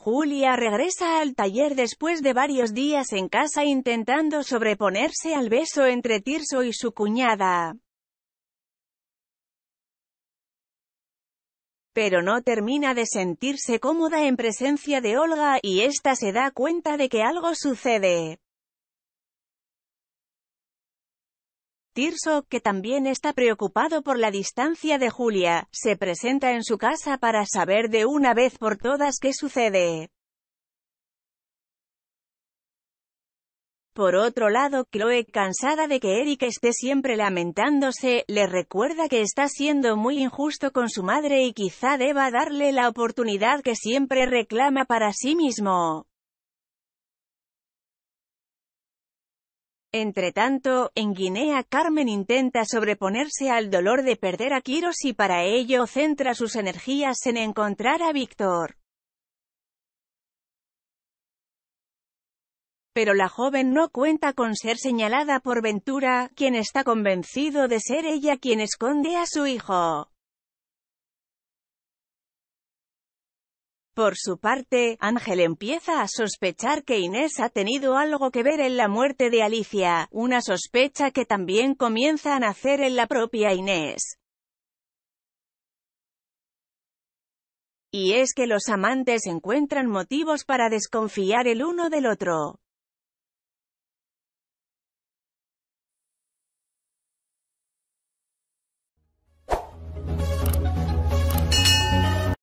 Julia regresa al taller después de varios días en casa intentando sobreponerse al beso entre Tirso y su cuñada. Pero no termina de sentirse cómoda en presencia de Olga, y ésta se da cuenta de que algo sucede. Tirso, que también está preocupado por la distancia de Julia, se presenta en su casa para saber de una vez por todas qué sucede. Por otro lado, Chloe, cansada de que Eric esté siempre lamentándose, le recuerda que está siendo muy injusto con su madre y quizá deba darle la oportunidad que siempre reclama para sí mismo. tanto, en Guinea Carmen intenta sobreponerse al dolor de perder a Kiros y para ello centra sus energías en encontrar a Víctor. Pero la joven no cuenta con ser señalada por Ventura, quien está convencido de ser ella quien esconde a su hijo. Por su parte, Ángel empieza a sospechar que Inés ha tenido algo que ver en la muerte de Alicia, una sospecha que también comienza a nacer en la propia Inés. Y es que los amantes encuentran motivos para desconfiar el uno del otro.